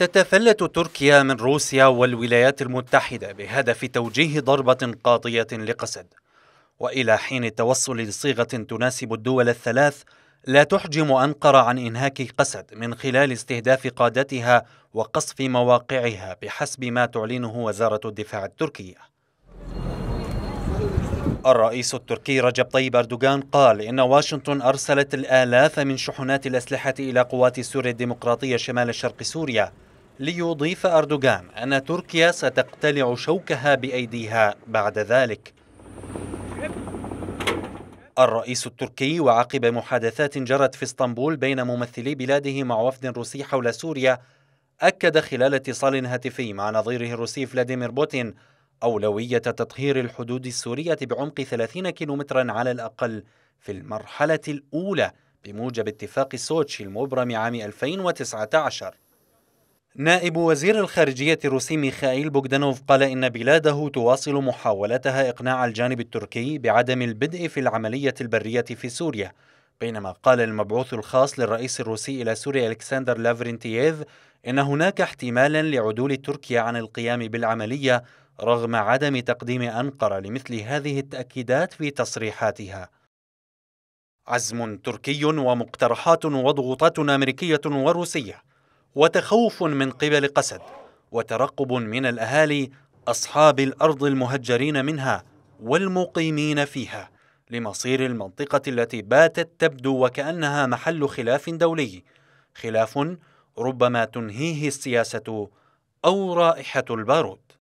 تتفلت تركيا من روسيا والولايات المتحدة بهدف توجيه ضربة قاضية لقسد وإلى حين التوصل لصيغة تناسب الدول الثلاث لا تحجم أنقرة عن إنهاك قسد من خلال استهداف قادتها وقصف مواقعها بحسب ما تعلنه وزارة الدفاع التركية الرئيس التركي رجب طيب أردوغان قال إن واشنطن أرسلت الآلاف من شحنات الأسلحة إلى قوات سوريا الديمقراطية شمال شرق سوريا ليضيف أردوغان أن تركيا ستقتلع شوكها بأيديها بعد ذلك الرئيس التركي وعقب محادثات جرت في اسطنبول بين ممثلي بلاده مع وفد روسي حول سوريا أكد خلال اتصال هاتفي مع نظيره الروسي فلاديمير بوتين أولوية تطهير الحدود السورية بعمق 30 كيلومترا على الأقل في المرحلة الأولى بموجب اتفاق سوتشي المبرم عام 2019 نائب وزير الخارجية الروسي ميخائيل بوغدانوف قال إن بلاده تواصل محاولتها إقناع الجانب التركي بعدم البدء في العملية البرية في سوريا بينما قال المبعوث الخاص للرئيس الروسي إلى سوريا ألكسندر لافرنتييف إن هناك احتمالا لعدول تركيا عن القيام بالعملية رغم عدم تقديم أنقرة لمثل هذه التأكيدات في تصريحاتها عزم تركي ومقترحات وضغوطات أمريكية وروسية وتخوف من قبل قسد وترقب من الاهالي اصحاب الارض المهجرين منها والمقيمين فيها لمصير المنطقه التي باتت تبدو وكانها محل خلاف دولي خلاف ربما تنهيه السياسه او رائحه البارود